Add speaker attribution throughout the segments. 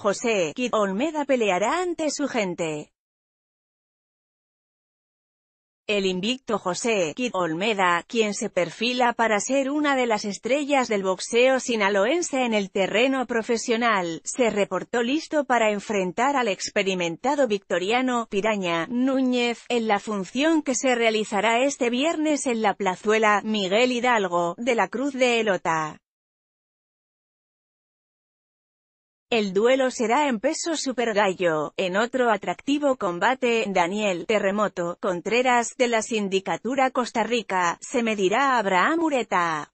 Speaker 1: José Kid Olmeda peleará ante su gente. El invicto José Kid Olmeda, quien se perfila para ser una de las estrellas del boxeo sinaloense en el terreno profesional, se reportó listo para enfrentar al experimentado victoriano Piraña Núñez en la función que se realizará este viernes en la plazuela Miguel Hidalgo, de la Cruz de Elota. El duelo será en peso super gallo, en otro atractivo combate, Daniel Terremoto Contreras, de la Sindicatura Costa Rica, se medirá a Abraham Ureta.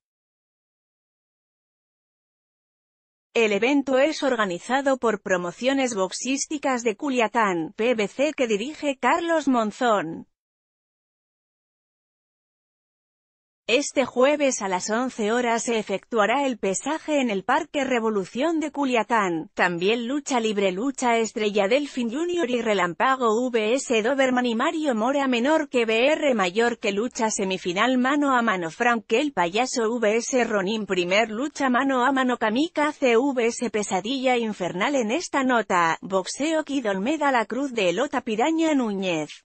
Speaker 1: El evento es organizado por Promociones Boxísticas de Culiacán, PBC que dirige Carlos Monzón. Este jueves a las 11 horas se efectuará el pesaje en el Parque Revolución de Culiatán, También lucha libre lucha estrella Delfin Junior y Relampago VS Doberman y Mario Mora menor que BR mayor que lucha semifinal mano a mano Frank el payaso VS Ronin primer lucha mano a mano Kamika VS Pesadilla Infernal en esta nota. Boxeo Kid Olmeda La Cruz de Elota Piraña Núñez.